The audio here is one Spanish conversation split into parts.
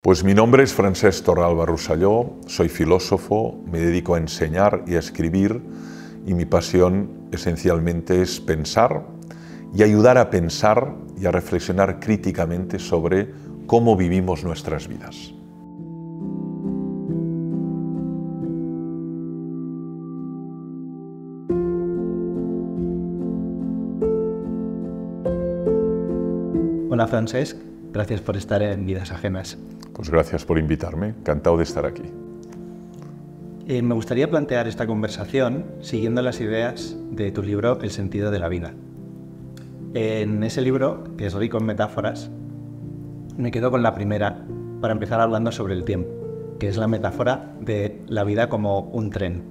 Pues mi nombre es Francesc Torralba Rusalló, soy filósofo, me dedico a enseñar y a escribir y mi pasión esencialmente es pensar y ayudar a pensar y a reflexionar críticamente sobre cómo vivimos nuestras vidas. Hola Francesc. Gracias por estar en Vidas Ajenas. Pues gracias por invitarme, encantado de estar aquí. Eh, me gustaría plantear esta conversación siguiendo las ideas de tu libro El sentido de la vida. En ese libro, que es rico en metáforas, me quedo con la primera para empezar hablando sobre el tiempo, que es la metáfora de la vida como un tren.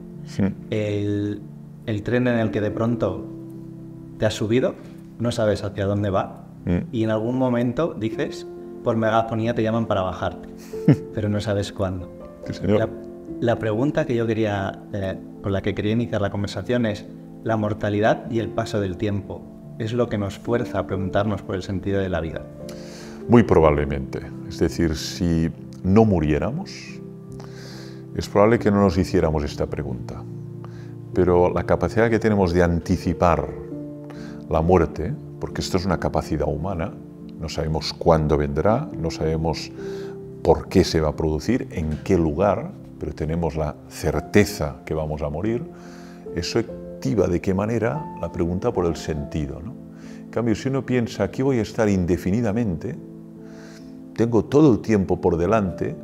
el tren en el que de pronto te has subido, no sabes hacia dónde va, Mm. y en algún momento dices, por megafonía te llaman para bajarte, pero no sabes cuándo. La, pregunta que yo quería, eh, con la que quería iniciar la conversación es, ¿la mortalidad y el paso del tiempo es lo que nos fuerza a preguntarnos por el sentido de la vida? Muy probablemente. Es decir, si no muriéramos, es probable que no nos hiciéramos esta pregunta. Pero la capacidad que tenemos de anticipar la muerte, porque esto es una capacidad humana, no sabemos cuándo vendrá, no sabemos por qué se va a producir, en qué lugar, pero tenemos la certeza que vamos a morir, eso activa de qué manera la pregunta por el sentido. ¿no? En cambio, si uno piensa, aquí voy a estar indefinidamente, tengo todo el tiempo por delante,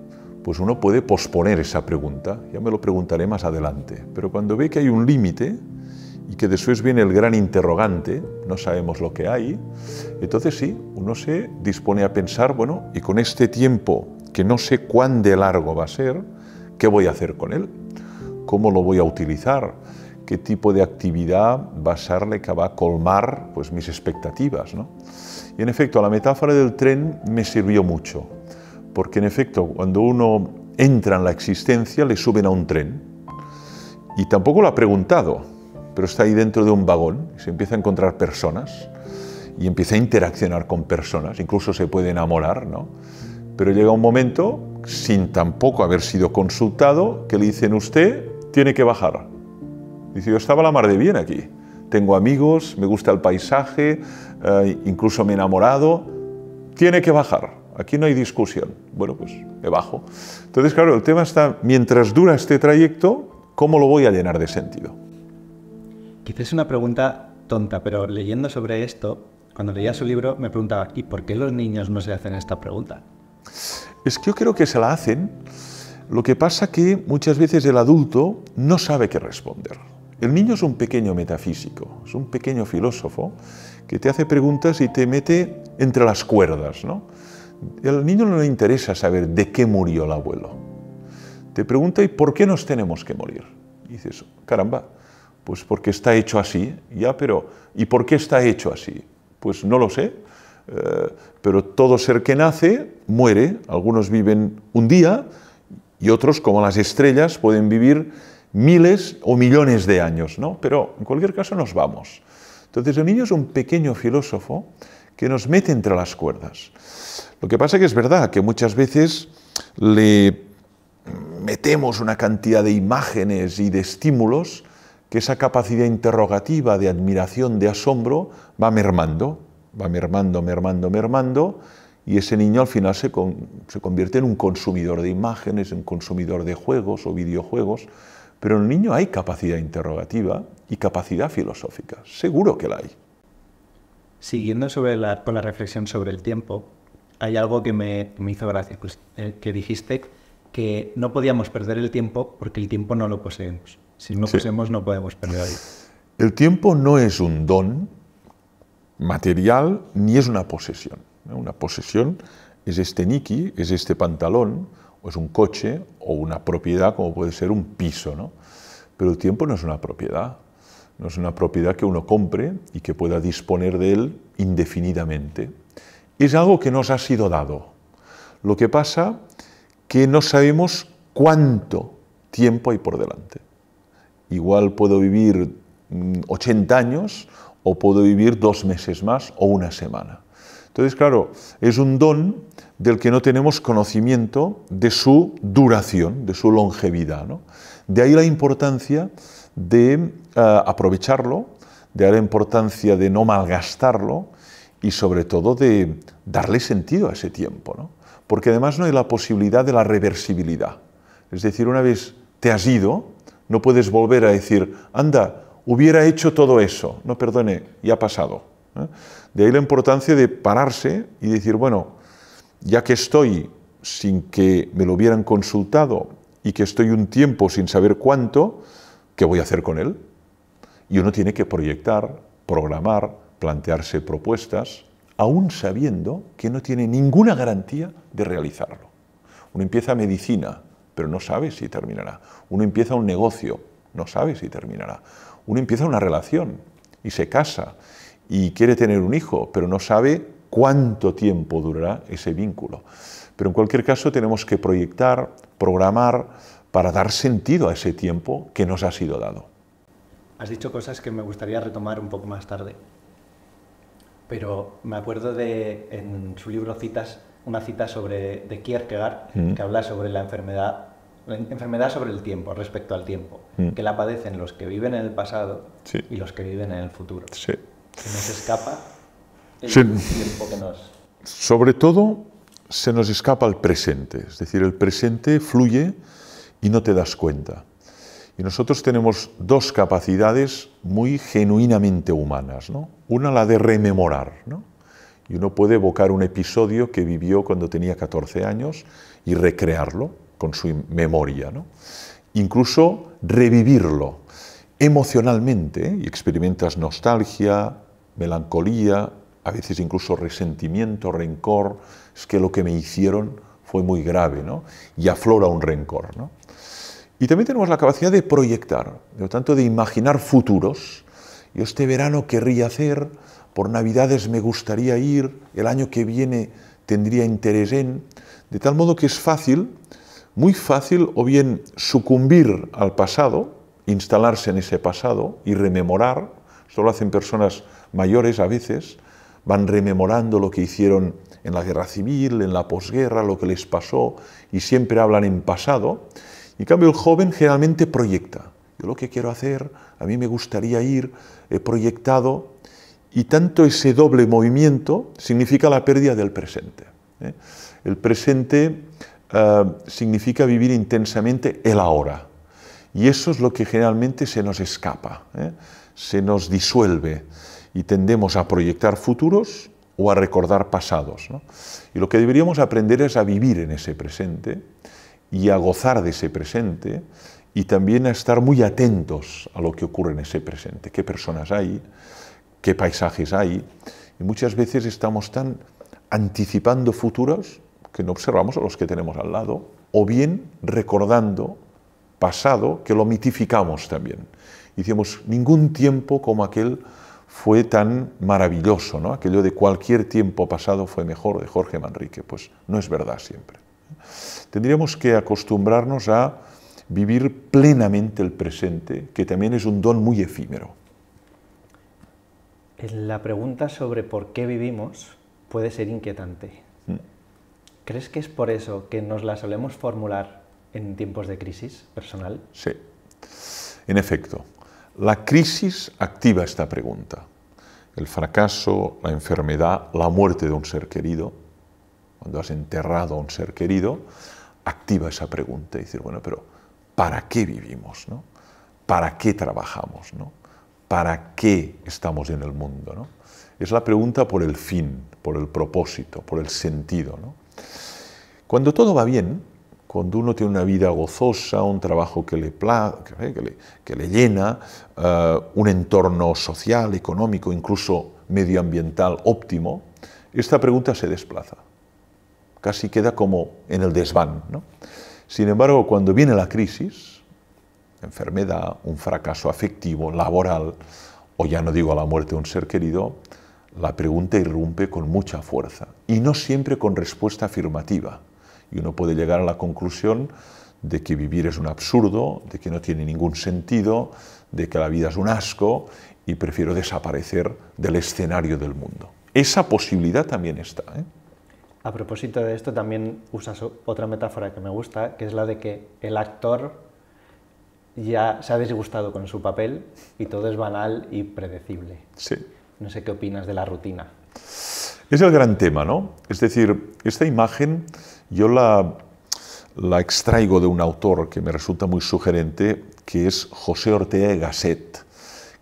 pues uno puede posponer esa pregunta, ya me lo preguntaré más adelante, pero cuando ve que hay un límite, y que después viene el gran interrogante, no sabemos lo que hay, entonces sí, uno se dispone a pensar, bueno, y con este tiempo que no sé cuán de largo va a ser, ¿qué voy a hacer con él? ¿Cómo lo voy a utilizar? ¿Qué tipo de actividad va a ser que va a colmar pues, mis expectativas? Y en efecto, la metáfora del tren me sirvió mucho, porque en efecto, cuando uno entra en la existencia, le suben a un tren. Y tampoco lo ha preguntado, pero está ahí dentro de un vagón y se empieza a encontrar personas y empieza a interaccionar con personas, incluso se puede enamorar, ¿no? Pero llega un momento, sin tampoco haber sido consultado, que le dicen, usted tiene que bajar. Dice, yo estaba la mar de bien aquí, tengo amigos, me gusta el paisaje, eh, incluso me he enamorado, tiene que bajar, aquí no hay discusión. Bueno, pues me bajo. Entonces, claro, el tema está, mientras dura este trayecto, ¿cómo lo voy a llenar de sentido? Quizás es una pregunta tonta, pero leyendo sobre esto, cuando leía su libro me preguntaba, ¿y por qué los niños no se hacen esta pregunta? Es que yo creo que se la hacen. Lo que pasa que muchas veces el adulto no sabe qué responder. El niño es un pequeño metafísico, es un pequeño filósofo que te hace preguntas y te mete entre las cuerdas. ¿no? Al niño no le interesa saber de qué murió el abuelo. Te pregunta, ¿y por qué nos tenemos que morir? Y dices, caramba, pues porque está hecho así, ya, pero ¿y por qué está hecho así? Pues no lo sé, eh, pero todo ser que nace muere, algunos viven un día y otros, como las estrellas, pueden vivir miles o millones de años, ¿no? Pero en cualquier caso nos vamos. Entonces el niño es un pequeño filósofo que nos mete entre las cuerdas. Lo que pasa es que es verdad que muchas veces le metemos una cantidad de imágenes y de estímulos que esa capacidad interrogativa de admiración, de asombro, va mermando, va mermando, mermando, mermando, y ese niño al final se, convierte en un consumidor de imágenes, en consumidor de juegos o videojuegos, pero en el niño hay capacidad interrogativa y capacidad filosófica, seguro que la hay. Siguiendo sobre la, con la reflexión sobre el tiempo, hay algo que me, hizo gracia, pues, eh, que dijiste que no podíamos perder el tiempo porque el tiempo no lo poseemos. Si no poseemos, no podemos perder ahí. El tiempo no es un don material ni es una posesión. Una posesión es este niki, es este pantalón, o es un coche, o una propiedad, como puede ser un piso. ¿no? Pero el tiempo no es una propiedad. No es una propiedad que uno compre y que pueda disponer de él indefinidamente. Es algo que nos ha sido dado. Lo que pasa que no sabemos cuánto tiempo hay por delante. Igual puedo vivir 80 mm, años o puedo vivir dos meses más o una semana. Entonces, claro, es un don del que no tenemos conocimiento de su duración, de su longevidad. De ahí la importancia de eh, aprovecharlo, de la importancia de no malgastarlo y sobre todo de darle sentido a ese tiempo. Porque además no hay la posibilidad de la reversibilidad. Es decir, una vez te has ido, no puedes volver a decir, anda, hubiera hecho todo eso. No, perdone, ya ha pasado. ¿eh? De ahí la importancia de pararse y decir, bueno, ya que estoy sin que me lo hubieran consultado y que estoy un tiempo sin saber cuánto, ¿qué voy a hacer con él? Y uno tiene que proyectar, programar, plantearse propuestas, aún sabiendo que no tiene ninguna garantía de realizarlo. Uno empieza medicina, pero no sabe si terminará. Uno empieza un negocio, no sabe si terminará. Uno empieza una relación y se casa y quiere tener un hijo, pero no sabe cuánto tiempo durará ese vínculo. Pero en cualquier caso tenemos que proyectar, programar para dar sentido a ese tiempo que nos ha sido dado. Has dicho cosas que me gustaría retomar un poco más tarde, pero me acuerdo de en su libro citas una cita sobre de Kierkegaard mm. que habla sobre la enfermedad la enfermedad sobre el tiempo, respecto al tiempo, mm. que la padecen los que viven en el pasado y los que viven en el futuro. Se nos escapa el tiempo que nos... Sobre todo se nos escapa el presente, es decir, el presente fluye y no te das cuenta. Y nosotros tenemos dos capacidades muy genuinamente humanas. ¿no? Una, la de rememorar. ¿no? Y uno puede evocar un episodio que vivió cuando tenía 14 años y recrearlo con su memoria. ¿no? Incluso revivirlo emocionalmente ¿eh? y experimentas nostalgia, melancolía, a veces incluso resentimiento, rencor, es que lo que me hicieron fue muy grave, ¿no? Y aflora un rencor, Y también tenemos la capacidad de proyectar, ...de lo tanto, de imaginar futuros. Yo este verano querría hacer, por Navidades me gustaría ir, el año que viene tendría interés en, de tal modo que es fácil muy fácil o bien sucumbir al pasado, instalarse en ese pasado y rememorar, esto lo hacen personas mayores a veces, van rememorando lo que hicieron en la guerra civil, en la posguerra, lo que les pasó, y siempre hablan en pasado. Y en cambio el joven generalmente proyecta. Yo lo que quiero hacer, a mí me gustaría ir, he proyectado, y tanto ese doble movimiento significa la pérdida del presente. ¿eh? El presente eh, significa vivir intensamente el ahora. Y eso es lo que generalmente se nos escapa, ¿eh? se nos disuelve y tendemos a proyectar futuros o a recordar pasados. Y lo que deberíamos aprender es a vivir en ese presente y a gozar de ese presente y también a estar muy atentos a lo que ocurre en ese presente, qué personas hay, qué paisajes hay. Y muchas veces estamos tan anticipando futuros que no observamos a los que tenemos al lado, o bien recordando pasado que lo mitificamos también. Hicimos ningún tiempo como aquel fue tan maravilloso, ¿no? Aquello de cualquier tiempo pasado fue mejor de Jorge Manrique, pues no es verdad siempre. Tendríamos que acostumbrarnos a vivir plenamente el presente, que también es un don muy efímero. La pregunta sobre por qué vivimos puede ser inquietante. ¿Crees que es por eso que nos la solemos formular en tiempos de crisis personal? Sí, en efecto. La crisis activa esta pregunta. El fracaso, la enfermedad, la muerte de un ser querido, cuando has enterrado a un ser querido, activa esa pregunta y decir, bueno, pero ¿para qué vivimos? ¿Para qué trabajamos? ¿Para qué estamos en el mundo? Es la pregunta por el fin, por el propósito, por el sentido. ¿no? Cuando todo va bien, cuando uno tiene una vida gozosa, un trabajo que le, eh, llena, eh, un entorno social, económico, incluso medioambiental óptimo, esta pregunta se desplaza. Casi queda como en el desván. Sin embargo, cuando viene la crisis, enfermedad, un fracaso afectivo, laboral, o ya no digo a la muerte de un ser querido, la pregunta irrumpe con mucha fuerza y no siempre con respuesta afirmativa. Y uno puede llegar a la conclusión de que vivir es un absurdo, de que no tiene ningún sentido, de que la vida es un asco y prefiero desaparecer del escenario del mundo. Esa posibilidad también está. ¿eh? A propósito de esto, también usas otra metáfora que me gusta, que es la de que el actor ya se ha disgustado con su papel y todo es banal y predecible. Sí. No sé qué opinas de la rutina. Es el gran tema, ¿no? Es decir, esta imagen yo la, extraigo de un autor que me resulta muy sugerente, que es José Ortega y Gasset,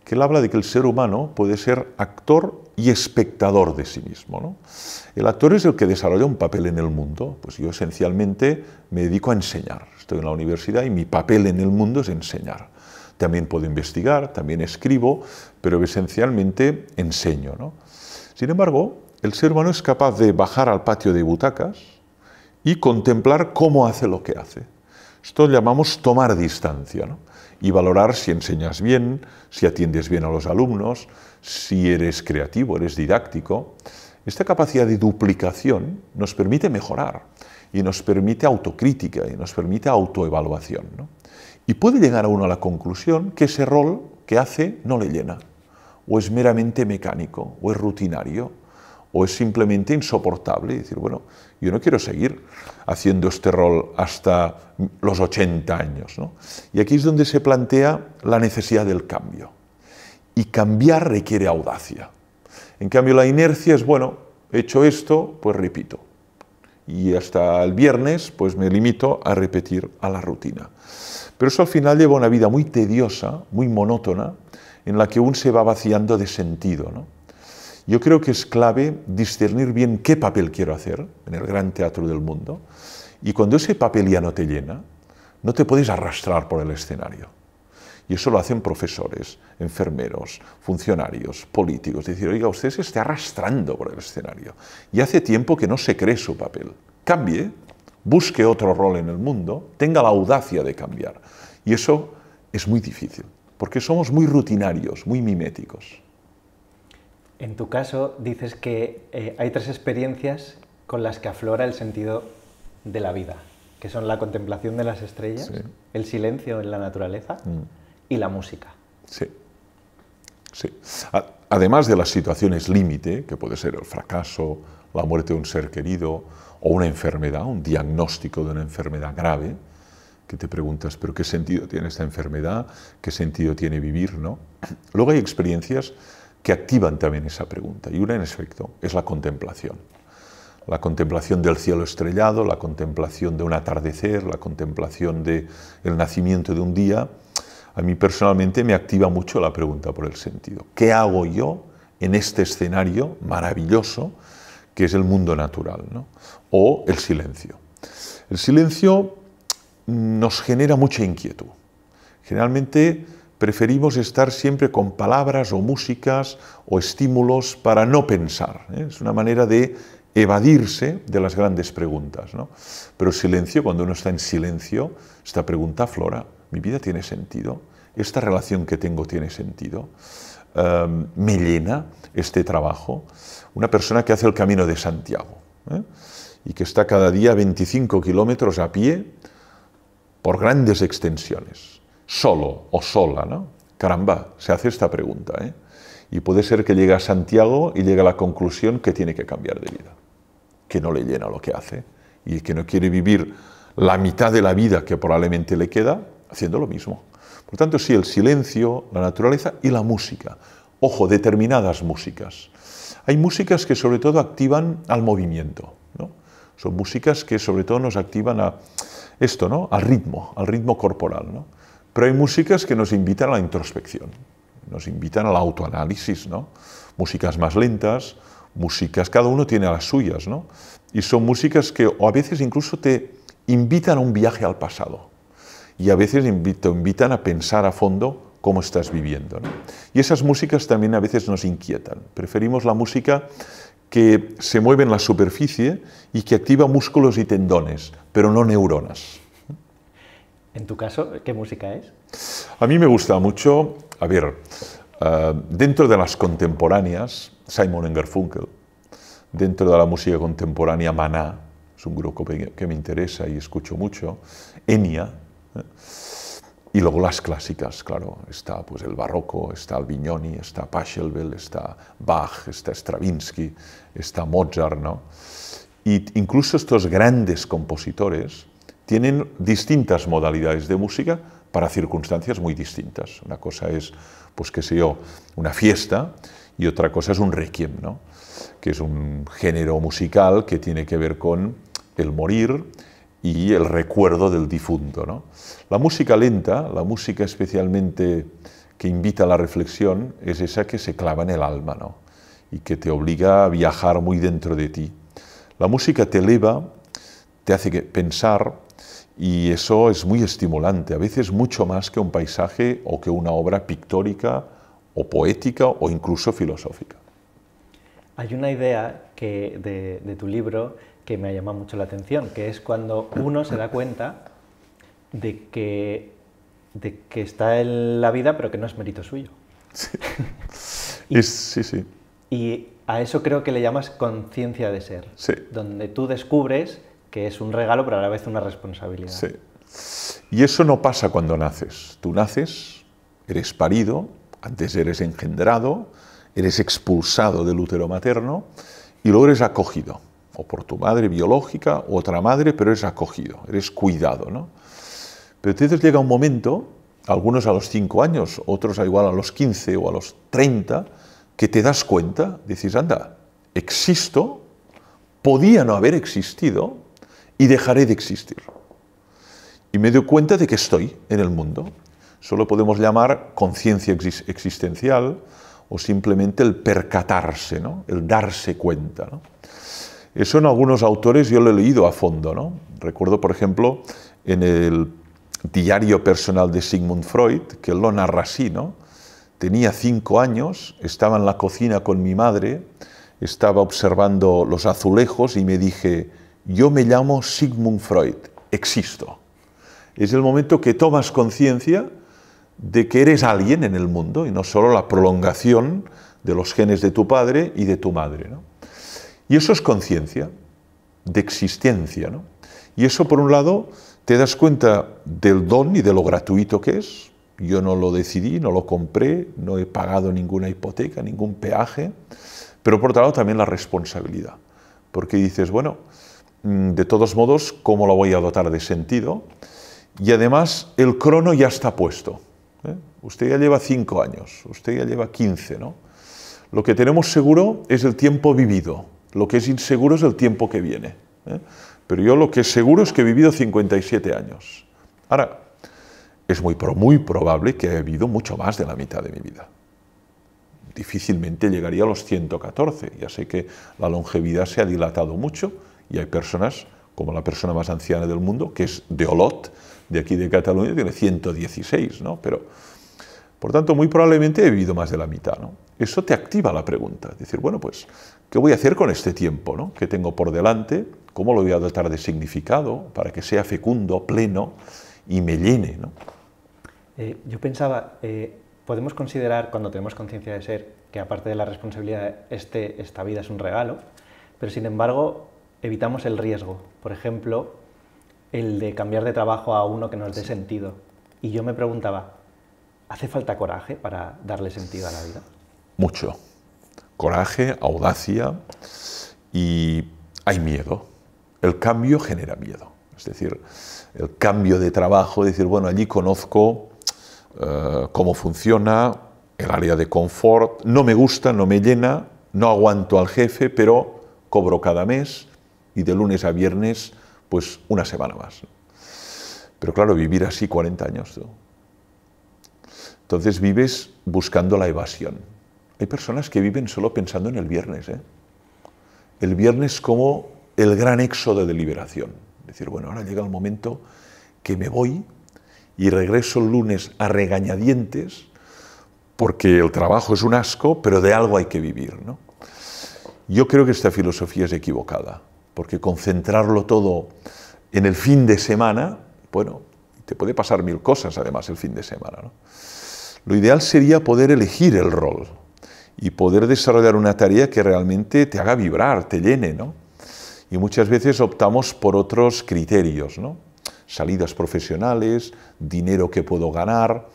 que él habla de que el ser humano puede ser actor y espectador de sí mismo. ¿no? El actor es el que desarrolla un papel en el mundo, pues yo esencialmente me dedico a enseñar. Estoy en la universidad y mi papel en el mundo es enseñar. También puedo investigar, también escribo, pero esencialmente enseño. ¿no? Sin embargo, el ser humano es capaz de bajar al patio de butacas y contemplar cómo hace lo que hace. Esto llamamos tomar distancia y valorar si enseñas bien, si atiendes bien a los alumnos, si eres creativo, eres didáctico. Esta capacidad de duplicación nos permite mejorar y nos permite autocrítica y nos permite autoevaluación. ¿no? Y puede llegar a uno a la conclusión que ese rol que hace no le llena, o es meramente mecánico, o es rutinario, o es simplemente insoportable. Y decir, bueno, yo no quiero seguir haciendo este rol hasta los 80 años. Y aquí es donde se plantea la necesidad del cambio. Y cambiar requiere audacia. En cambio, la inercia es, bueno, he hecho esto, pues repito. Y hasta el viernes, pues me limito a repetir a la rutina. Pero eso al final lleva una vida muy tediosa, muy monótona, en la que uno se va vaciando de sentido. Yo creo que es clave discernir bien qué papel quiero hacer en el gran teatro del mundo y cuando ese papel ya no te llena, no te puedes arrastrar por el escenario. Y eso lo hacen profesores, enfermeros, funcionarios, políticos. Decir, oiga, usted se está arrastrando por el escenario y hace tiempo que no se cree su papel. Cambie, busque otro rol en el mundo, tenga la audacia de cambiar. Y eso es muy difícil, porque somos muy rutinarios, muy miméticos. En tu caso dices que eh, hay tres experiencias con las que aflora el sentido de la vida, que son la contemplación de las estrellas, el silencio en la naturaleza mm. y la música. Sí. Sí. Además de las situaciones límite, que puede ser el fracaso, la muerte de un ser querido, o una enfermedad, un diagnóstico de una enfermedad grave, que te preguntas, pero ¿qué sentido tiene esta enfermedad? ¿Qué sentido tiene vivir? ¿no? Luego hay experiencias que activan también esa pregunta, y una en efecto es la contemplación. La contemplación del cielo estrellado, la contemplación de un atardecer, la contemplación del el nacimiento de un día, a mí personalmente me activa mucho la pregunta por el sentido. ¿Qué hago yo en este escenario maravilloso que es el mundo natural? o el silencio. El silencio mm, nos genera mucha inquietud. Generalmente preferimos estar siempre con palabras o músicas o estímulos para no pensar. ¿eh? Es una manera de evadirse de las grandes preguntas. Pero silencio, cuando uno está en silencio, esta pregunta aflora. ¿Mi vida tiene sentido? ¿Esta relación que tengo tiene sentido? Em, ¿Me llena este trabajo? Una persona que hace el camino de Santiago. ¿eh? y que está cada día 25 kilómetros a pie por grandes extensiones, solo o sola, ¿no? Caramba, se hace esta pregunta, ¿eh? Y puede ser que llegue a Santiago y llegue a la conclusión que tiene que cambiar de vida, que no le llena lo que hace y que no quiere vivir la mitad de la vida que probablemente le queda haciendo lo mismo. Por tanto, sí, el silencio, la naturaleza y la música. Ojo, determinadas músicas. Hay músicas que sobre todo activan al movimiento, ¿no? Son músicas que sobre todo nos activan a esto, ¿no? al ritmo, al ritmo corporal. ¿no? Pero hay músicas que nos invitan a la introspección, nos invitan al autoanálisis. ¿no? Músicas más lentas, músicas, cada uno tiene las suyas. ¿no? Y son músicas que o a veces incluso te invitan a un viaje al pasado. Y a veces te invitan a pensar a fondo cómo estás viviendo. Y esas músicas también a veces nos inquietan. Preferimos la música que se mueve en la superficie y que activa músculos y tendones, pero no neuronas. En tu caso, ¿qué música es? A mí me gusta mucho, a ver, eh, dentro de las contemporáneas, Simon Garfunkel, dentro de la música contemporánea, Maná, es un grupo que me interesa y escucho mucho, Enia, ¿eh? Y luego las clásicas, claro, está pues el barroco, está Albignoni, está Pachelbel, está Bach, está Stravinsky, está Mozart, ¿no? Y incluso estos grandes compositores tienen distintas modalidades de música para circunstancias muy distintas. Una cosa es, pues qué sé yo, una fiesta y otra cosa es un requiem, Que es un género musical que tiene que ver con el morir, y el recuerdo del difunto. La música lenta, la música especialmente que invita a la reflexión, es esa que se clava en el alma y que te obliga a viajar muy dentro de ti. La música te eleva, te hace pensar y eso es muy estimulante, a veces mucho más que un paisaje o que una obra pictórica o poética o incluso filosófica. Hay una idea que de, de tu libro que me ha llamado mucho la atención, que es cuando uno se da cuenta de que, está en la vida, pero que no es mérito suyo. Sí, y, sí, sí. Y a eso creo que le llamas conciencia de ser, donde tú descubres que es un regalo, pero a la vez una responsabilidad. Sí. Y eso no pasa cuando naces. Tú naces, eres parido, antes eres engendrado, eres expulsado del útero materno y luego eres acogido o por tu madre biológica, u otra madre, pero eres acogido, eres cuidado. ¿no? Pero entonces llega un momento, algunos a los 5 años, otros a igual a los 15 o a los 30, que te das cuenta, dices, anda, existo, podía no haber existido y dejaré de existir. Y me doy cuenta de que estoy en el mundo. Solo podemos llamar conciencia existencial o simplemente el percatarse, el darse cuenta. ¿no? Eso en algunos autores yo lo he leído a fondo. ¿no? Recuerdo, por ejemplo, en el diario personal de Sigmund Freud, que lo narra ¿no? Tenía cinco años, estaba en la cocina con mi madre, estaba observando los azulejos y me dije, yo me llamo Sigmund Freud, existo. Es el momento que tomas conciencia de que eres alguien en el mundo y no solo la prolongación de los genes de tu padre y de tu madre. ¿no? Y eso es conciencia de existencia. Y eso, por un lado, te das cuenta del don y de lo gratuito que es. Yo no lo decidí, no lo compré, no he pagado ninguna hipoteca, ningún peaje. Pero por otro lado, también la responsabilidad. Porque dices, bueno, mm, de todos modos, ¿cómo lo voy a dotar de sentido? Y además, el crono ya está puesto. ¿eh? Usted ya lleva cinco años, usted ya lleva quince. ¿no? Lo que tenemos seguro es el tiempo vivido lo que es inseguro es el tiempo que viene. ¿eh? Pero yo lo que es seguro es que he vivido 57 años. Ahora, es muy, muy probable que he vivido mucho más de la mitad de mi vida. Difícilmente llegaría a los 114. Ya sé que la longevidad se ha dilatado mucho y hay personas, como la persona más anciana del mundo, que es de Olot, de aquí de Cataluña, tiene 116, ¿no? Pero, por tanto, muy probablemente he vivido más de la mitad, ¿no? Eso te activa la pregunta. Decir, bueno, pues ¿Qué voy a hacer con este tiempo ¿no? que tengo por delante? ¿Cómo lo voy a dotar de significado para que sea fecundo, pleno y me llene? ¿no? Eh, yo pensaba, eh, podemos considerar cuando tenemos conciencia de ser que aparte de la responsabilidad, este, esta vida es un regalo, pero sin embargo evitamos el riesgo. Por ejemplo, el de cambiar de trabajo a uno que nos dé sentido. Y yo me preguntaba, ¿hace falta coraje para darle sentido a la vida? Mucho coraje, audacia y hay miedo. El cambio genera miedo. Es decir, el cambio de trabajo, decir, bueno, allí conozco eh, cómo funciona el área de confort, no me gusta, no me llena, no aguanto al jefe, pero cobro cada mes y de lunes a viernes, pues una semana más. Pero claro, vivir así 40 años Entonces vives buscando la evasión. Hay personas que viven solo pensando en el viernes. ¿eh? El viernes como el gran éxodo de liberación. decir, bueno, ahora llega el momento que me voy y regreso el lunes a regañadientes porque el trabajo es un asco, pero de algo hay que vivir. Yo creo que esta filosofía es equivocada, porque concentrarlo todo en el fin de semana, bueno, te puede pasar mil cosas además el fin de semana. Lo ideal sería poder elegir el rol, y poder desarrollar una tarea que realmente te haga vibrar, te llene, ¿no? Y muchas veces optamos por otros criterios, ¿no? Salidas profesionales, dinero que puedo ganar.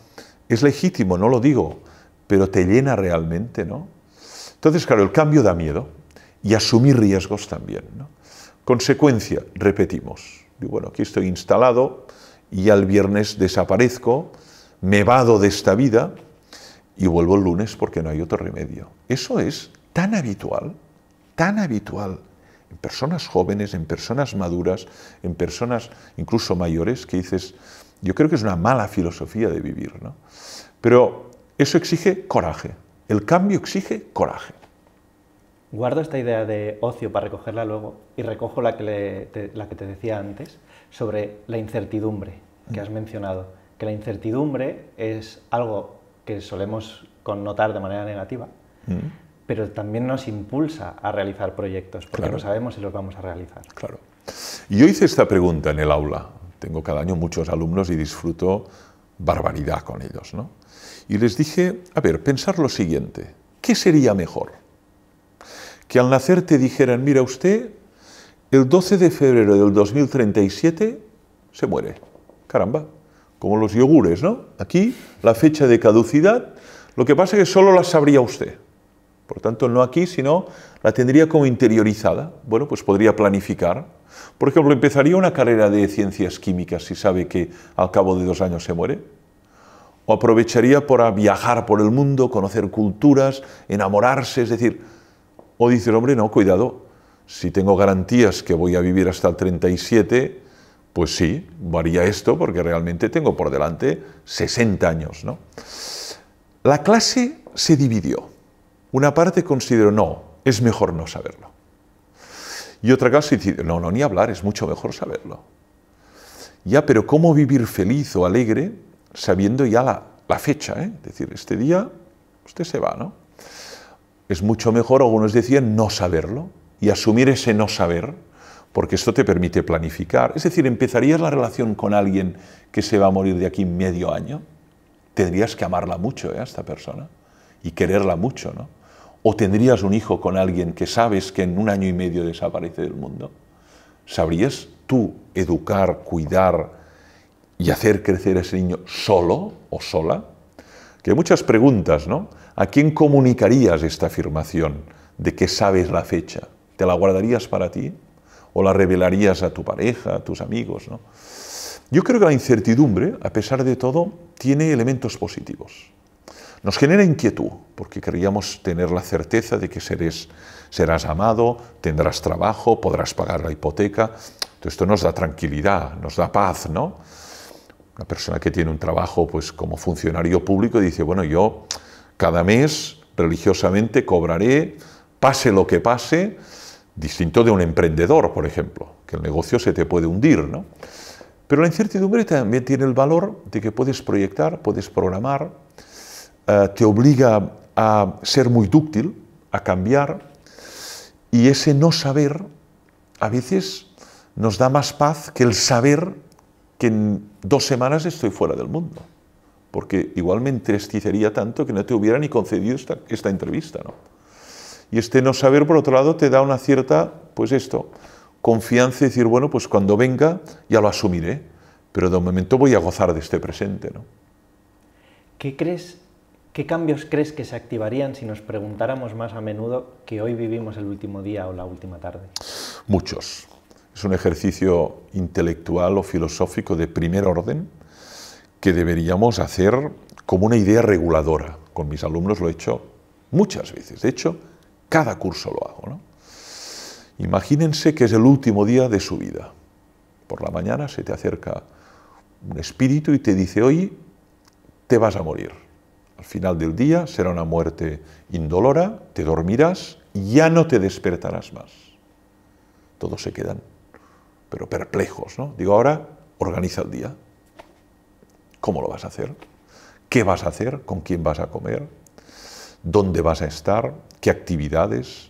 Es legítimo, no lo digo, pero te llena realmente, ¿no? Entonces, claro, el cambio da miedo y asumir riesgos también, ¿no? Consecuencia, repetimos. bueno, aquí estoy instalado y al viernes desaparezco, me vado de esta vida y vuelvo el lunes porque no hay otro remedio. Eso es tan habitual, tan habitual en personas jóvenes, en personas maduras, en personas incluso mayores, que dices, yo creo que es una mala filosofía de vivir, ¿no? Pero eso exige coraje, el cambio exige coraje. Guardo esta idea de ocio para recogerla luego y recojo la que, la que te decía antes sobre la incertidumbre que mm. has mencionado, que la incertidumbre es algo que solemos connotar de manera negativa, mm. pero también nos impulsa a realizar proyectos, porque no sabemos si los vamos a realizar. Claro. Y Yo hice esta pregunta en el aula. Tengo cada año muchos alumnos y disfruto barbaridad con ellos. ¿no? Y les dije, a ver, pensar lo siguiente, ¿qué sería mejor? Que al nacer te dijeran, mira usted, el 12 de febrero del 2037 se muere. Caramba, como los yogures, ¿no? Aquí la fecha de caducidad, lo que pasa es que solo la sabría usted. Por tanto, no aquí, sino la tendría como interiorizada. Bueno, pues podría planificar. Por ejemplo, empezaría una carrera de ciencias químicas si sabe que al cabo de dos años se muere. O aprovecharía para viajar por el mundo, conocer culturas, enamorarse, es decir, o dice el hombre, no, cuidado, si tengo garantías que voy a vivir hasta el 37, pues sí, varía esto porque realmente tengo por delante 60 años. ¿no? La clase se dividió. Una parte consideró, no, es mejor no saberlo. Y otra clase dice, no, no, ni hablar, es mucho mejor saberlo. Ya, pero ¿cómo vivir feliz o alegre sabiendo ya la, fecha? Eh? Es decir, este día usted se va, ¿no? Es mucho mejor, algunos decían, no saberlo y asumir ese no saber porque esto te permite planificar. Es decir, ¿empezarías la relación con alguien que se va a morir de aquí medio año? Tendrías que amarla mucho ¿eh? a esta persona y quererla mucho, ¿no? O tendrías un hijo con alguien que sabes que en un año y medio desaparece del mundo. ¿Sabrías tú educar, cuidar y hacer crecer a ese niño solo o sola? Que hay muchas preguntas, ¿no? ¿A quién comunicarías esta afirmación de que sabes la fecha? ¿Te la guardarías para ti? o la revelarías a tu pareja, a tus amigos. ¿no? Yo creo que la incertidumbre, a pesar de todo, tiene elementos positivos. Nos genera inquietud, porque queríamos tener la certeza de que seres, serás amado, tendrás trabajo, podrás pagar la hipoteca. Entonces, esto nos da tranquilidad, nos da paz, ¿no? Una persona que tiene un trabajo pues, como funcionario público dice, bueno, yo cada mes religiosamente cobraré, pase lo que pase, Distinto de un emprendedor, por ejemplo, que el negocio se te puede hundir, ¿no? Pero la incertidumbre también tiene el valor de que puedes proyectar, puedes programar, eh, te obliga a ser muy dúctil, a cambiar, y ese no saber a veces nos da más paz que el saber que en dos semanas estoy fuera del mundo, porque igualmente me tanto que no te hubiera ni concedido esta, esta entrevista, ¿no? Y este no saber, por otro lado, te da una cierta, pues esto, confianza y decir, bueno, pues cuando venga ya lo asumiré, pero de momento voy a gozar de este presente. ¿no? ¿Qué crees? ¿Qué cambios crees que se activarían si nos preguntáramos más a menudo que hoy vivimos el último día o la última tarde? Muchos. Es un ejercicio intelectual o filosófico de primer orden que deberíamos hacer como una idea reguladora. Con mis alumnos lo he hecho muchas veces. De hecho, cada curso lo hago. Imagínense que es el último día de su vida. Por la mañana se te acerca un espíritu y te dice, hoy te vas a morir. Al final del día será una muerte indolora, te dormirás, y ya no te despertarás más. Todos se quedan, pero perplejos, ¿no? Digo, ahora organiza el día. ¿Cómo lo vas a hacer? ¿Qué vas a hacer? ¿Con quién vas a comer? dónde vas a estar, qué actividades,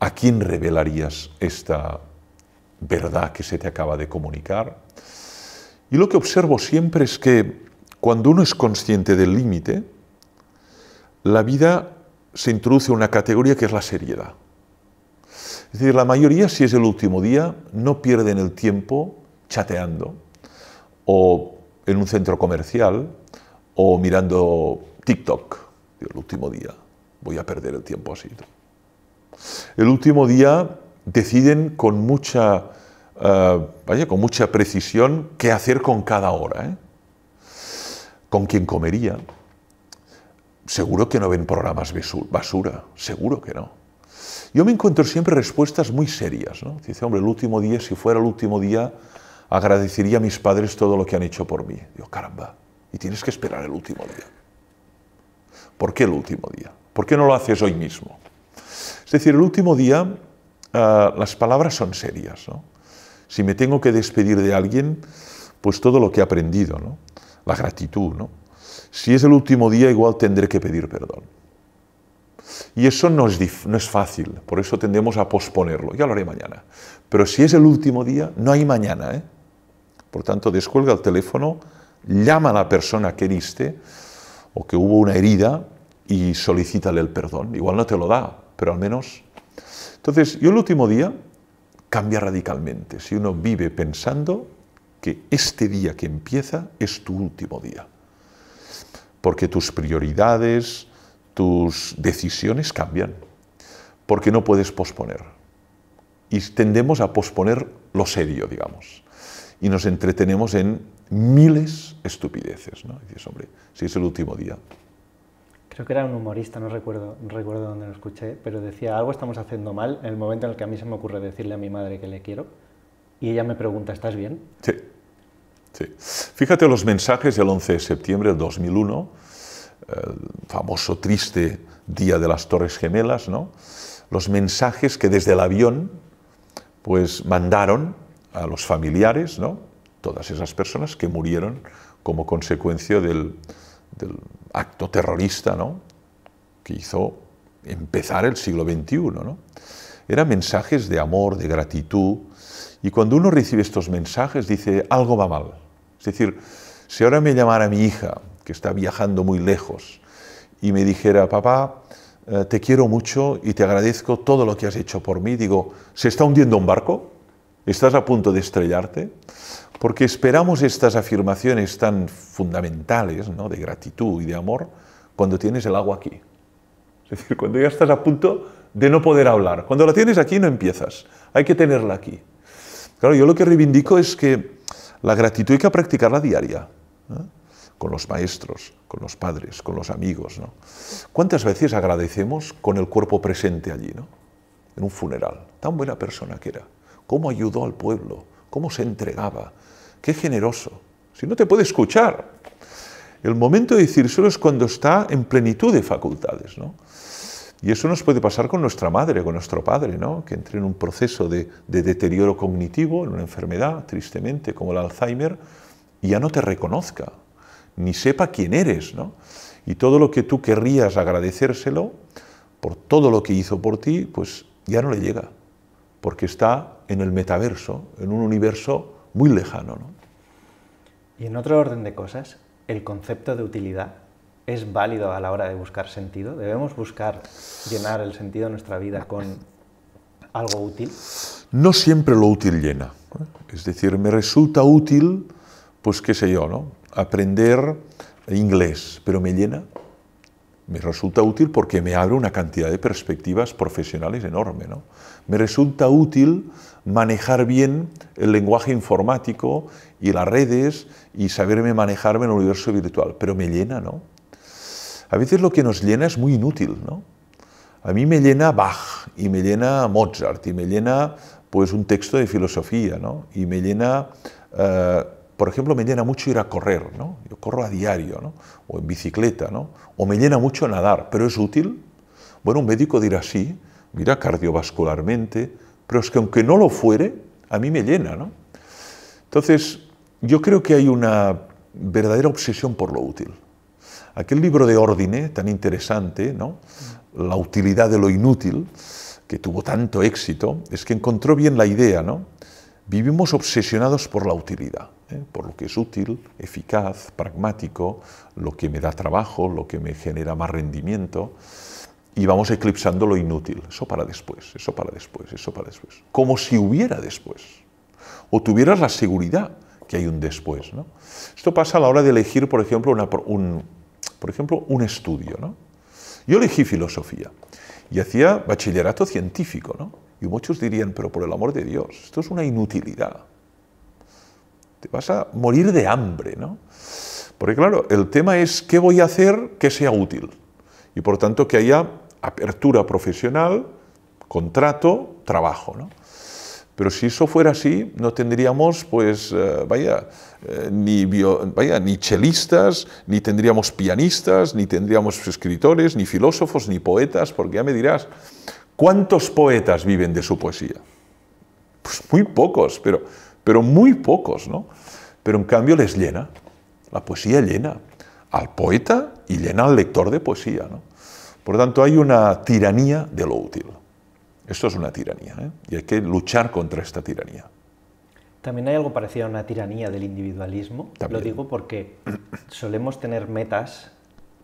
a quién revelarías esta verdad que se te acaba de comunicar. Y lo que observo siempre es que cuando uno es consciente del límite, la vida se introduce una categoría que es la seriedad. Es decir, la mayoría, si es el último día, no pierden el tiempo chateando o en un centro comercial o mirando TikTok el último día, voy a perder el tiempo así. El último día deciden con mucha, eh, vaya, con mucha precisión qué hacer con cada hora. ¿eh? Con quién comería. Seguro que no ven programas basura, seguro que no. Yo me encuentro siempre respuestas muy serias. ¿no? Dice, hombre, el último día, si fuera el último día, agradecería a mis padres todo lo que han hecho por mí. Digo, caramba, y tienes que esperar el último día. ¿Por qué el último día? ¿Por qué no lo haces hoy mismo? Es decir, el último día ah, las palabras son serias. Si me tengo que despedir de alguien, pues todo lo que he aprendido, ¿no? la gratitud. ¿no? Si es el último día, igual tendré que pedir perdón. Y eso no es, no es fácil, por eso tendemos a posponerlo. Ya lo haré mañana. Pero si es el último día, no hay mañana. ¿eh? Por tanto, descuelga el teléfono, llama a la persona que diste, o que hubo una herida y solicítale el perdón. Igual no te lo da, pero al menos. Entonces, yo el último día cambia radicalmente. Si uno vive pensando que este día que empieza es tu último día. Porque tus prioridades, tus decisiones cambian. Porque no puedes posponer. Y tendemos a posponer lo serio, digamos y nos entretenemos en miles estupideces. ¿no? Y dices, hombre, si es el último día. Creo que era un humorista, no recuerdo, recuerdo dónde lo escuché, pero decía, algo estamos haciendo mal en el momento en el que a mí se me ocurre decirle a mi madre que le quiero y ella me pregunta, ¿estás bien? Sí. sí. Fíjate los mensajes del 11 de septiembre del 2001, el famoso triste día de las Torres Gemelas, ¿no? los mensajes que desde el avión pues mandaron a los familiares, ¿no? todas esas personas que murieron como consecuencia del, acto terrorista ¿no? que hizo empezar el siglo XXI. ¿no? Eran mensajes de amor, de gratitud, y cuando uno recibe estos mensajes dice, algo va mal. Es decir, si ahora me llamara mi hija, que está viajando muy lejos, y me dijera, papá, eh, te quiero mucho y te agradezco todo lo que has hecho por mí, digo, ¿se está hundiendo un barco? ¿Estás a punto de estrellarte? Porque esperamos estas afirmaciones tan fundamentales ¿no? de gratitud y de amor cuando tienes el agua aquí. Es decir, cuando ya estás a punto de no poder hablar. Cuando la tienes aquí no empiezas, hay que tenerla aquí. Claro, yo lo que reivindico es que la gratitud hay que practicarla diaria, con los maestros, con los padres, con los amigos. ¿no? ¿Cuántas veces agradecemos con el cuerpo presente allí, ¿no? en un funeral? Tan buena persona que era cómo ayudó al pueblo, cómo se entregaba, qué generoso. Si no te puede escuchar, el momento de decir solo es cuando está en plenitud de facultades, ¿no? Y eso nos puede pasar con nuestra madre, con nuestro padre, ¿no? que entre en un proceso de, deterioro cognitivo, en una enfermedad, tristemente, como el Alzheimer, y ya no te reconozca, ni sepa quién eres. ¿no? Y todo lo que tú querrías agradecérselo, por todo lo que hizo por ti, pues ya no le llega, porque está en el metaverso, en un universo muy lejano. ¿no? Y en otro orden de cosas, el concepto de utilidad es válido a la hora de buscar sentido. ¿Debemos buscar llenar el sentido de nuestra vida con algo útil? No siempre lo útil llena. Es decir, me resulta útil, pues qué sé yo, ¿no? aprender inglés, pero me llena me resulta útil porque me abre una cantidad de perspectivas profesionales enorme. ¿no? Me resulta útil manejar bien el lenguaje informático y las redes y saberme manejarme en el universo virtual, pero me llena, ¿no? A veces lo que nos llena es muy inútil, ¿no? A mí me llena Bach y me llena Mozart y me llena pues un texto de filosofía, ¿no? Y me llena eh, por ejemplo, me llena mucho ir a correr, ¿no? Yo corro a diario, O en bicicleta, O me llena mucho nadar, pero es útil. Bueno, un médico dirá sí, mira, cardiovascularmente, pero es que aunque no lo fuere, a mí me llena, Entonces, yo creo que hay una verdadera obsesión por lo útil. Aquel libro de Ordine, tan interesante, ¿no? La utilidad de lo inútil, que tuvo tanto éxito, es que encontró bien la idea, ¿no? Vivimos obsesionados por la utilidad por lo que es útil, eficaz, pragmático, lo que me da trabajo, lo que me genera más rendimiento, y vamos eclipsando lo inútil. Eso para después, eso para después, eso para después. Como si hubiera después, o tuvieras la seguridad que hay un después. ¿no? Esto pasa a la hora de elegir, por ejemplo, un, por ejemplo, un estudio. ¿no? Yo elegí filosofía y hacía bachillerato científico. Y muchos dirían, pero por el amor de Dios, esto es una inutilidad te vas a morir de hambre, ¿no? Porque claro, el tema es qué voy a hacer que sea útil y por tanto que haya apertura profesional, contrato, trabajo, ¿no? Pero si eso fuera así, no tendríamos, pues, eh, vaya, eh, ni bio, vaya, ni chelistas, ni tendríamos pianistas, ni tendríamos escritores, ni filósofos, ni poetas, porque ya me dirás, ¿cuántos poetas viven de su poesía? Pues muy pocos, pero pero muy pocos, ¿no? Pero en cambio les llena, la poesía llena al poeta y llena al lector de poesía, ¿no? Por lo tanto, hay una tiranía de lo útil. Esto es una tiranía, ¿eh? y hay que luchar contra esta tiranía. También hay algo parecido a una tiranía del individualismo. Lo digo porque solemos tener metas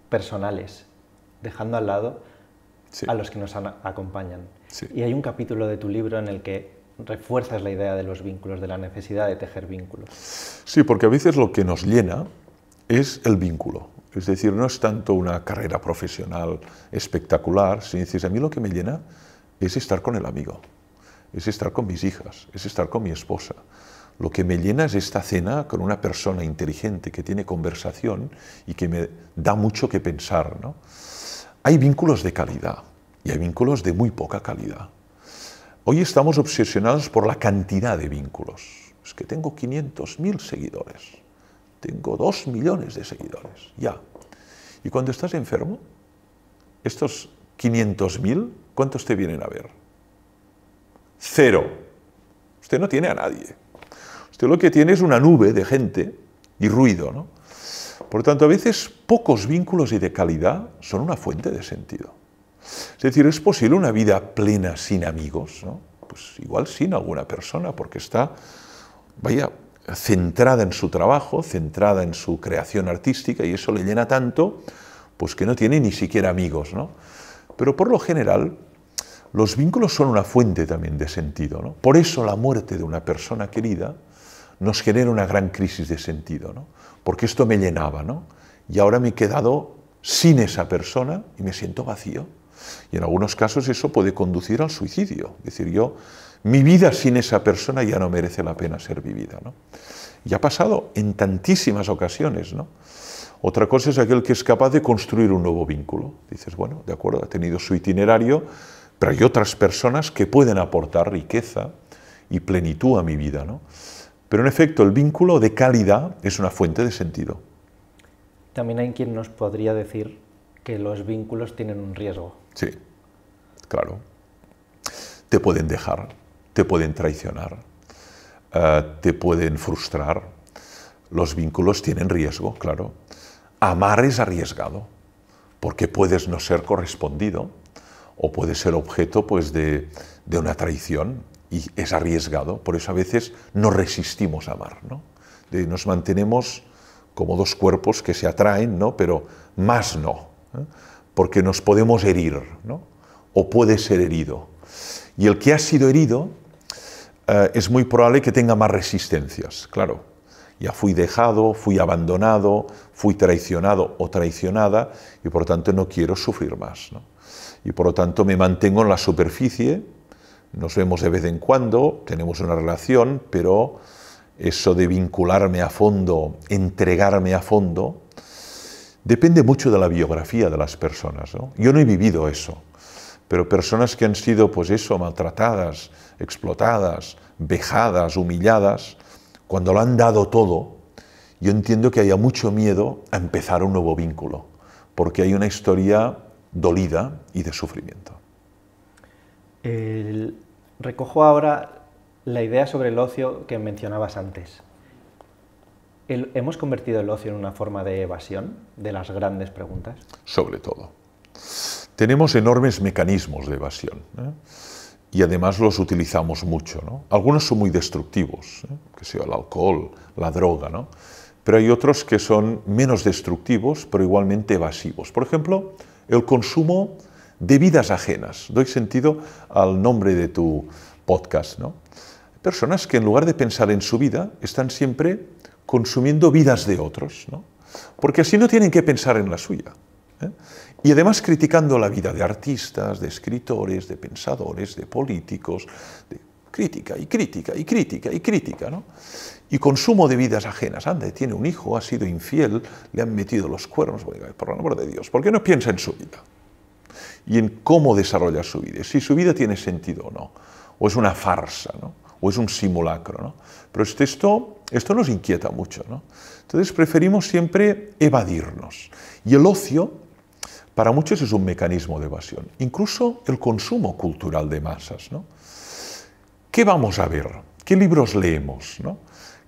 personales, dejando al lado a los que nos acompañan. Y hay un capítulo de tu libro en el que refuerzas la idea de los vínculos, de la necesidad de tejer vínculos. Sí, porque a veces lo que nos llena es el vínculo. Es decir, no es tanto una carrera profesional espectacular, sino dices, a mí lo que me llena es estar con el amigo, es estar con mis hijas, es estar con mi esposa. Lo que me llena es esta cena con una persona inteligente que tiene conversación y que me da mucho que pensar. ¿no? Hay vínculos de calidad y hay vínculos de muy poca calidad. Hoy estamos obsesionados por la cantidad de vínculos. Es que tengo 500.000 seguidores, tengo 2 millones de seguidores, ya. Y cuando estás enfermo, estos 500.000, ¿cuántos te vienen a ver? Cero. Usted no tiene a nadie. Usted lo que tiene es una nube de gente y ruido, ¿no? Por tanto, a veces pocos vínculos y de calidad son una fuente de sentido. Es decir, ¿es posible una vida plena sin amigos? Pues igual sin alguna persona, porque está, vaya, centrada en su trabajo, centrada en su creación artística, y eso le llena tanto, pues que no tiene ni siquiera amigos, Pero por lo general, los vínculos son una fuente también de sentido, Por eso la muerte de una persona querida nos genera una gran crisis de sentido, Porque esto me llenaba, Y ahora me he quedado sin esa persona y me siento vacío. Y en algunos casos eso puede conducir al suicidio. Es decir, yo, mi vida sin esa persona ya no merece la pena ser vivida. ¿no? Y ha pasado en tantísimas ocasiones. ¿no? Otra cosa es aquel que es capaz de construir un nuevo vínculo. Dices, bueno, de acuerdo, ha tenido su itinerario, pero hay otras personas que pueden aportar riqueza y plenitud a mi vida. ¿no? Pero en efecto, el vínculo de calidad es una fuente de sentido. También hay quien nos podría decir que los vínculos tienen un riesgo. Sí, claro. Te pueden dejar, te pueden traicionar, eh, te pueden frustrar. Los vínculos tienen riesgo, claro. Amar es arriesgado, porque puedes no ser correspondido o puedes ser objeto pues, de, una traición y es arriesgado. Por eso a veces no resistimos a amar, ¿no? nos mantenemos como dos cuerpos que se atraen, ¿no? Pero más no. ¿eh? porque nos podemos herir, o puede ser herido. Y el que ha sido herido eh, es muy probable que tenga más resistencias, claro. Ya fui dejado, fui abandonado, fui traicionado o traicionada y por lo tanto no quiero sufrir más. Y por lo tanto me mantengo en la superficie, nos vemos de vez en cuando, tenemos una relación, pero eso de vincularme a fondo, entregarme a fondo, depende mucho de la biografía de las personas. Yo no he vivido eso, pero personas que han sido, pues eso, maltratadas, explotadas, vejadas, humilladas, cuando lo han dado todo, yo entiendo que haya mucho miedo a empezar un nuevo vínculo, porque hay una historia dolida y de sufrimiento. El... Recojo ahora la idea sobre el ocio que mencionabas antes. ¿Hemos convertido el ocio en una forma de evasión de las grandes preguntas? Sobre todo. Tenemos enormes mecanismos de evasión ¿eh? y además los utilizamos mucho. Algunos son muy destructivos, ¿eh? que sea el alcohol, la droga, pero hay otros que son menos destructivos, pero igualmente evasivos. Por ejemplo, el consumo de vidas ajenas. Doy sentido al nombre de tu podcast. Personas que en lugar de pensar en su vida, están siempre consumiendo vidas de otros, ¿no? porque así no tienen que pensar en la suya. ¿eh? Y además criticando la vida de artistas, de escritores, de pensadores, de políticos, de crítica y crítica y crítica y crítica, ¿no? Y consumo de vidas ajenas. Anda, tiene un hijo, ha sido infiel, le han metido los cuernos. Por el amor de Dios, ¿por qué no piensa en su vida? Y en cómo desarrolla su vida, si su vida tiene sentido o no, o es una farsa, ¿no? o es un simulacro. ¿no? Pero esto, esto nos inquieta mucho. ¿no? Entonces preferimos siempre evadirnos. Y el ocio, para muchos, es un mecanismo de evasión. Incluso el consumo cultural de masas. ¿no? ¿Qué vamos a ver? ¿Qué libros leemos? ¿no?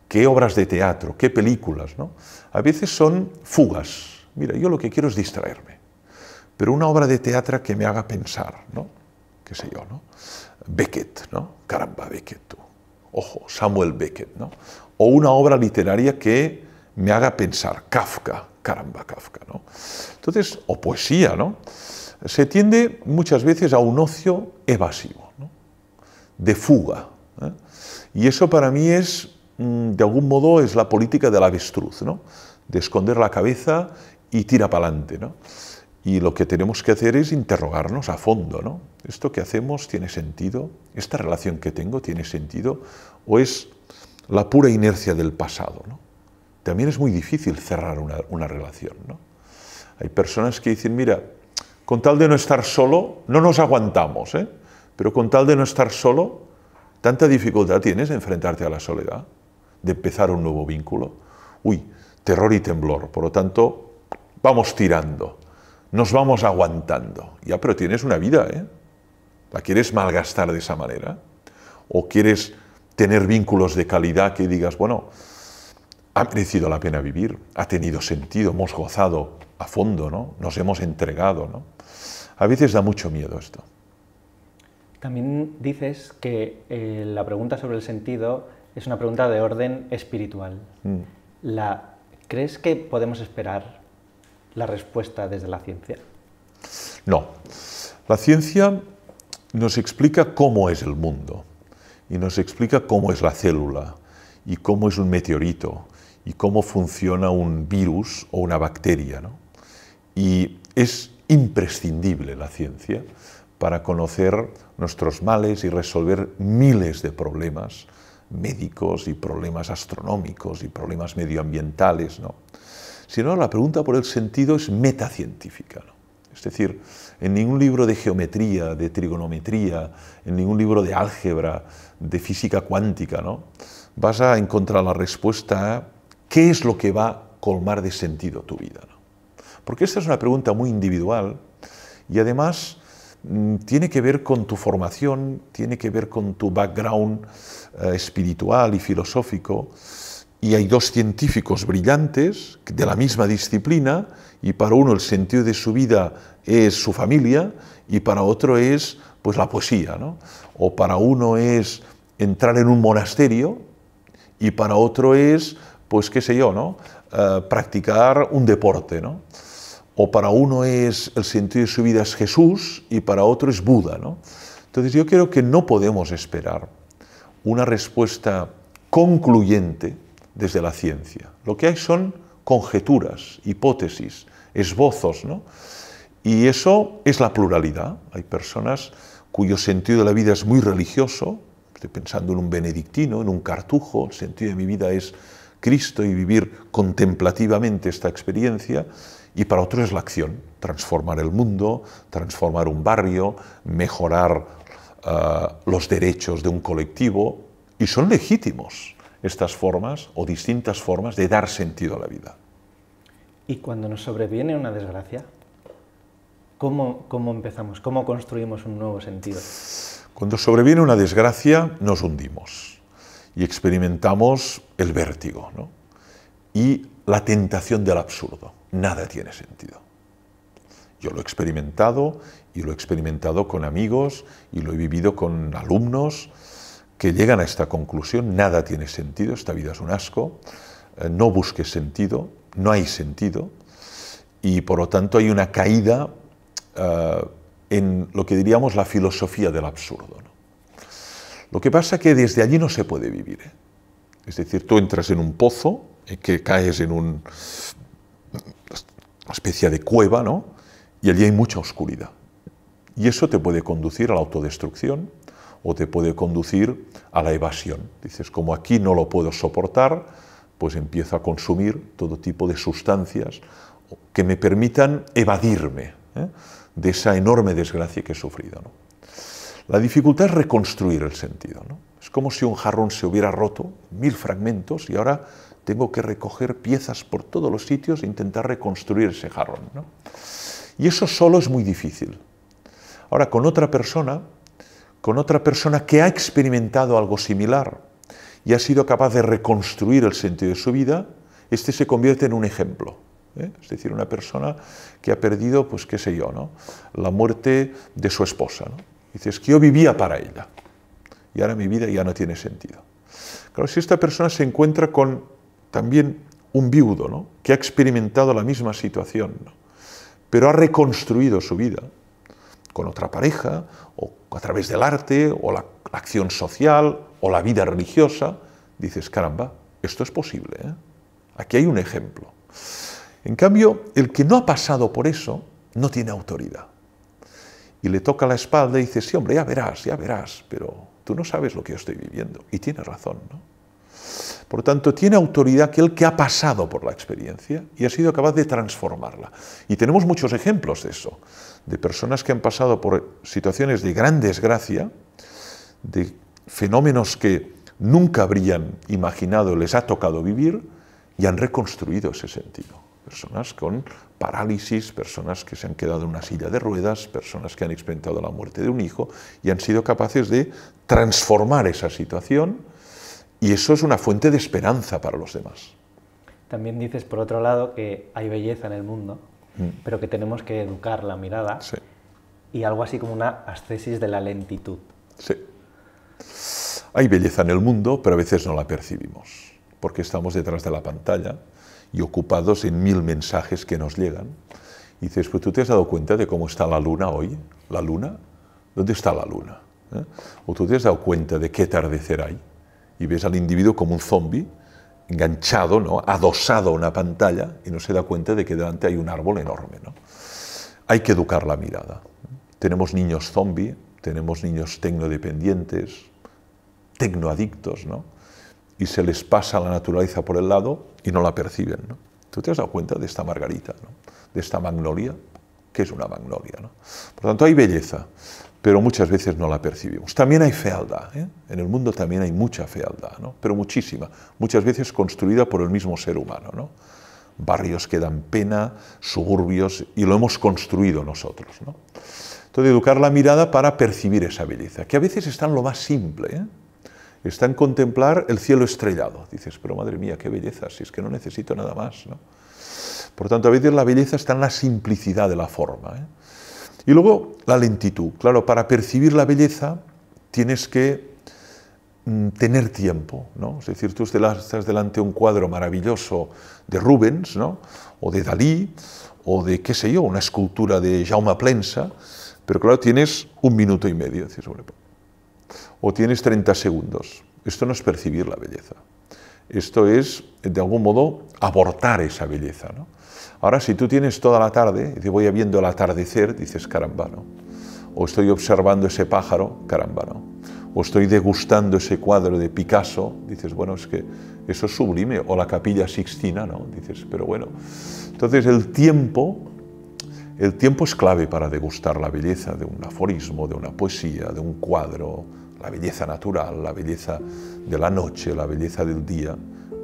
¿Qué obras de teatro? ¿Qué películas? ¿no? A veces son fugas. Mira, yo lo que quiero es distraerme. Pero una obra de teatro que me haga pensar, ¿no? qué sé yo, ¿no? Beckett, ¿no? Caramba, Beckett, tú ojo, Samuel Beckett, ¿no? O una obra literaria que me haga pensar, Kafka, caramba, Kafka, ¿no? Entonces, o poesía, ¿no? Se tiende muchas veces a un ocio evasivo, de fuga. ¿eh? Y eso para mí es, mm, de algún modo, es la política del avestruz, ¿no? De esconder la cabeza y tira para adelante, ¿no? Y lo que tenemos que hacer es interrogarnos a fondo, ¿no? ¿Esto que hacemos tiene sentido? ¿Esta relación que tengo tiene sentido? ¿O es la pura inercia del pasado? ¿no? También es muy difícil cerrar una, una relación, ¿no? Hay personas que dicen, mira, con tal de no estar solo, no nos aguantamos, ¿eh? pero con tal de no estar solo, tanta dificultad tienes de enfrentarte a la soledad, de empezar un nuevo vínculo. Uy, terror y temblor, por lo tanto, vamos tirando nos vamos aguantando. Ya, pero tienes una vida, ¿eh? ¿La quieres malgastar de esa manera? ¿O quieres tener vínculos de calidad que digas, bueno, ha merecido la pena vivir, ha tenido sentido, hemos gozado a fondo, ¿no? Nos hemos entregado, ¿no? A veces da mucho miedo esto. También dices que eh, la pregunta sobre el sentido es una pregunta de orden espiritual. Mm. La, ¿Crees que podemos esperar la respuesta desde la ciencia? No. La ciencia nos explica cómo es el mundo y nos explica cómo es la célula y cómo es un meteorito y cómo funciona un virus o una bacteria. Y es imprescindible la ciencia para conocer nuestros males y resolver miles de problemas médicos y problemas astronómicos y problemas medioambientales sino la pregunta por el sentido es metacientífica. ¿no? Es decir, en ningún libro de geometría, de trigonometría, en ningún libro de álgebra, de física cuántica, ¿no? vas a encontrar la respuesta a qué es lo que va a colmar de sentido tu vida. Porque esta es una pregunta muy individual y además mm, tiene que ver con tu formación, tiene que ver con tu background eh, espiritual y filosófico y hay dos científicos brillantes de la misma disciplina y para uno el sentido de su vida es su familia y para otro es pues la poesía, O para uno es entrar en un monasterio y para otro es pues qué sé yo, ¿no? Eh, practicar un deporte, O para uno es el sentido de su vida es Jesús y para otro es Buda, ¿no? Entonces yo creo que no podemos esperar una respuesta concluyente desde la ciencia. Lo que hay son conjeturas, hipótesis, esbozos, ¿no? Y eso es la pluralidad. Hay personas cuyo sentido de la vida es muy religioso, estoy pensando en un benedictino, en un cartujo, el sentido de mi vida es Cristo y vivir contemplativamente esta experiencia, y para otros es la acción, transformar el mundo, transformar un barrio, mejorar ah, los derechos de un colectivo, y son legítimos estas formas o distintas formas de dar sentido a la vida. ¿Y cuando nos sobreviene una desgracia? ¿Cómo, empezamos? ¿Cómo construimos un nuevo sentido? Cuando sobreviene una desgracia nos hundimos y experimentamos el vértigo y la tentación del absurdo. Nada tiene sentido. Yo lo he experimentado y lo he experimentado con amigos y lo he vivido con alumnos que llegan a esta conclusión, nada tiene sentido, esta vida es un asco, eh, no busques sentido, no hay sentido, y por lo tanto hay una caída eh, en lo que diríamos la filosofía del absurdo. Lo que pasa es que desde allí no se puede vivir. ¿eh? Es decir, tú entras en un pozo, que caes en un, una especie de cueva, ¿no? y allí hay mucha oscuridad. Y eso te puede conducir a la autodestrucción, o te puede conducir a la evasión. Dices, como aquí no lo puedo soportar, pues empiezo a consumir todo tipo de sustancias que me permitan evadirme ¿eh? de esa enorme desgracia que he sufrido. La dificultad es reconstruir el sentido. Es como si un jarrón se hubiera roto, mil fragmentos, y ahora tengo que recoger piezas por todos los sitios e intentar reconstruir ese jarrón. Y eso solo es muy difícil. Ahora, con otra persona con otra persona que ha experimentado algo similar y ha sido capaz de reconstruir el sentido de su vida, este se convierte en un ejemplo. ¿eh? Es decir, una persona que ha perdido, pues qué sé yo, ¿no? la muerte de su esposa. Dices que yo vivía para ella y ahora mi vida ya no tiene sentido. Claro, si esta persona se encuentra con también un viudo, que ha experimentado la misma situación, pero ha reconstruido su vida con otra pareja a través del arte, o la acción social, o la vida religiosa, dices, caramba, esto es posible. ¿eh? Aquí hay un ejemplo. En cambio, el que no ha pasado por eso no tiene autoridad. Y le toca la espalda y dice, sí, hombre, ya verás, ya verás, pero tú no sabes lo que yo estoy viviendo. Y tiene razón, ¿no? Por tanto, tiene autoridad aquel que ha pasado por la experiencia y ha sido capaz de transformarla. Y tenemos muchos ejemplos de eso, de personas que han pasado por situaciones de gran desgracia, de fenómenos que nunca habrían imaginado les ha tocado vivir y han reconstruido ese sentido. Personas con parálisis, personas que se han quedado en una silla de ruedas, personas que han experimentado la muerte de un hijo y han sido capaces de transformar esa situación y eso es una fuente de esperanza para los demás. También dices, por otro lado, que hay belleza en el mundo, mm. pero que tenemos que educar la mirada sí. y algo así como una ascesis de la lentitud. Sí. Hay belleza en el mundo, pero a veces no la percibimos, porque estamos detrás de la pantalla y ocupados en mil mensajes que nos llegan. Y dices, pues tú te has dado cuenta de cómo está la luna hoy, la luna, ¿dónde está la luna? ¿Eh? O tú te has dado cuenta de qué atardecer hay y ves al individuo como un zombie enganchado, ¿no? adosado a una pantalla y no se da cuenta de que delante hay un árbol enorme. ¿no? Hay que educar la mirada. Tenemos niños zombie, tenemos niños tecnodependientes, tecnoadictos, ¿no? y se les pasa la naturaleza por el lado y no la perciben. ¿no? ¿Tú te has dado cuenta de esta margarita, ¿no? de esta magnolia? que es una magnolia. ¿no? Por tanto, hay belleza pero muchas veces no la percibimos. También hay fealdad, ¿eh? en el mundo también hay mucha fealdad, ¿no? pero muchísima, muchas veces construida por el mismo ser humano. ¿no? Barrios que dan pena, suburbios, y lo hemos construido nosotros. ¿no? Entonces, educar la mirada para percibir esa belleza, que a veces está en lo más simple. ¿eh? Está en contemplar el cielo estrellado. Dices, pero madre mía, qué belleza, si es que no necesito nada más. ¿no? Por tanto, a veces la belleza está en la simplicidad de la forma. ¿eh? Y luego la lentitud. Claro, para percibir la belleza tienes que mm, tener tiempo, ¿no? Es decir, tú estás delante de un cuadro maravilloso de Rubens, ¿no? O de Dalí, o de, qué sé yo, una escultura de Jaume Plensa, pero claro, tienes un minuto y medio, o tienes 30 segundos. Esto no es percibir la belleza. Esto es, de algún modo, abortar esa belleza. ¿no? Ahora, si tú tienes toda la tarde, y te voy viendo el atardecer, dices, caramba, ¿no? O estoy observando ese pájaro, caramba, ¿no? O estoy degustando ese cuadro de Picasso, dices, bueno, es que eso es sublime. O la capilla sixtina, ¿no? Dices, pero bueno. Entonces, el tiempo, el tiempo es clave para degustar la belleza de un aforismo, de una poesía, de un cuadro, la belleza natural, la belleza de la noche, la belleza del día,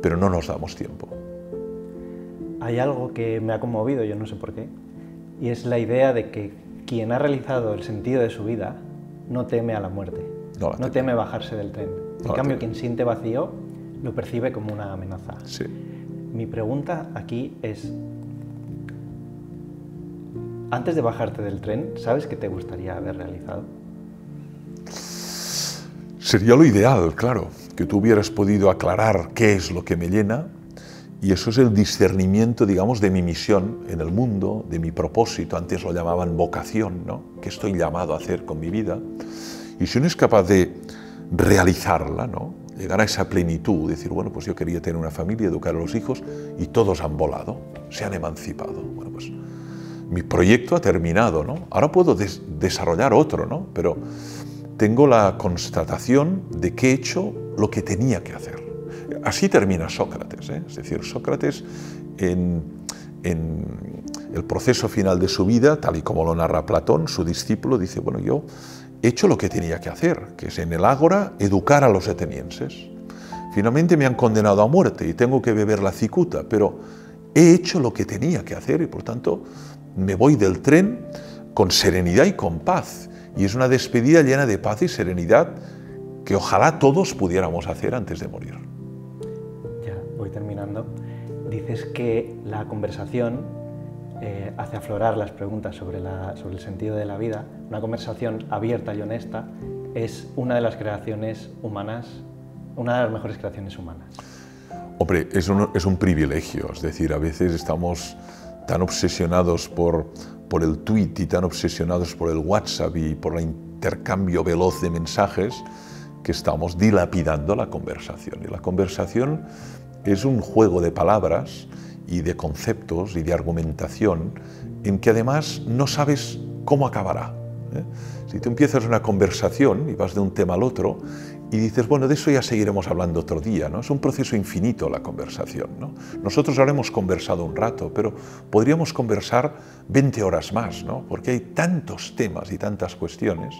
pero no nos damos tiempo hay algo que me ha conmovido, yo no sé por qué, y es la idea de que quien ha realizado el sentido de su vida no teme a la muerte, no, teme bajarse del tren. En cambio, quien siente vacío lo percibe como una amenaza. Mi pregunta aquí es, antes de bajarte del tren, ¿sabes qué te gustaría haber realizado? Sería lo ideal, claro, que tú hubieras podido aclarar qué es lo que me llena y eso es el discernimiento, digamos, de mi misión en el mundo, de mi propósito, antes lo llamaban vocación, ¿no? ¿Qué estoy llamado a hacer con mi vida? Y si uno es capaz de realizarla, ¿no? Llegar a esa plenitud, decir, bueno, pues yo quería tener una familia, educar a los hijos, y todos han volado, se han emancipado. Bueno, pues mi proyecto ha terminado, ¿no? Ahora puedo desarrollar otro, ¿no? Pero tengo la constatación de que he hecho lo que tenía que hacer. Así termina Sócrates, ¿eh? es decir, Sócrates en, el proceso final de su vida, tal y como lo narra Platón, su discípulo dice, bueno, yo he hecho lo que tenía que hacer, que es en el ágora educar a los atenienses. Finalmente me han condenado a muerte y tengo que beber la cicuta, pero he hecho lo que tenía que hacer y por tanto me voy del tren con serenidad y con paz. Y es una despedida llena de paz y serenidad que ojalá todos pudiéramos hacer antes de morir dices que la conversación eh, hace aflorar las preguntas sobre, la, sobre el sentido de la vida. Una conversación abierta y honesta es una de las creaciones humanas, una de las mejores creaciones humanas. Hombre, es un, es un privilegio, es decir, a veces estamos tan obsesionados por, por el tweet y tan obsesionados por el WhatsApp y por el intercambio veloz de mensajes que estamos dilapidando la conversación. Y la conversación es un juego de palabras y de conceptos y de argumentación en que además no sabes cómo acabará. ¿eh? Si tú empiezas una conversación y vas de un tema al otro y dices, bueno, de eso ya seguiremos hablando otro día, ¿no? Es un proceso infinito la conversación, ¿no? Nosotros habremos conversado un rato, pero podríamos conversar 20 horas más, ¿no? Porque hay tantos temas y tantas cuestiones,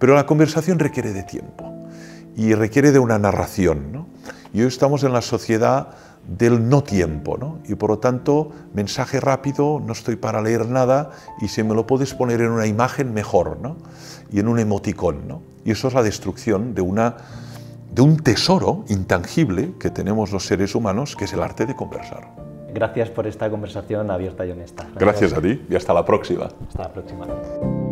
pero la conversación requiere de tiempo y requiere de una narración, ¿no? Y hoy estamos en la sociedad del no tiempo, ¿no? Y por lo tanto, mensaje rápido, no estoy para leer nada y si me lo puedes poner en una imagen, mejor, ¿no? Y en un emoticón, ¿no? Y eso es la destrucción de, un tesoro intangible que tenemos los seres humanos, que es el arte de conversar. Gracias por esta conversación abierta y honesta. Gracias a ti y hasta la próxima. Hasta la próxima.